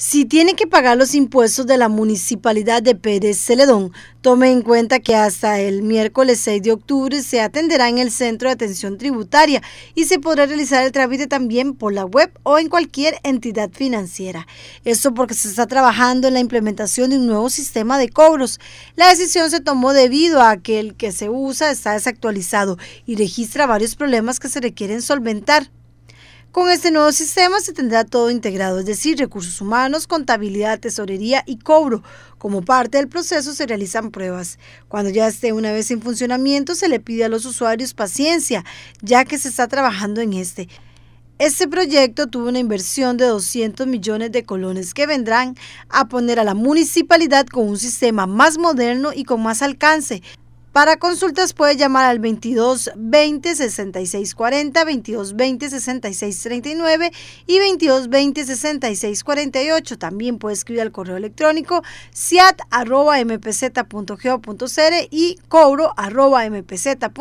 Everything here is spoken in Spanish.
Si tiene que pagar los impuestos de la municipalidad de Pérez Celedón, tome en cuenta que hasta el miércoles 6 de octubre se atenderá en el Centro de Atención Tributaria y se podrá realizar el trámite también por la web o en cualquier entidad financiera. Eso porque se está trabajando en la implementación de un nuevo sistema de cobros. La decisión se tomó debido a que el que se usa está desactualizado y registra varios problemas que se requieren solventar. Con este nuevo sistema se tendrá todo integrado, es decir, recursos humanos, contabilidad, tesorería y cobro. Como parte del proceso se realizan pruebas. Cuando ya esté una vez en funcionamiento, se le pide a los usuarios paciencia, ya que se está trabajando en este. Este proyecto tuvo una inversión de 200 millones de colones que vendrán a poner a la municipalidad con un sistema más moderno y con más alcance, para consultas puede llamar al 22 20 66 40, 22 20 66 39 y 22 20 66 48. También puede escribir al correo electrónico siat@mpz.go.cr y cobro@mpz.go.cr.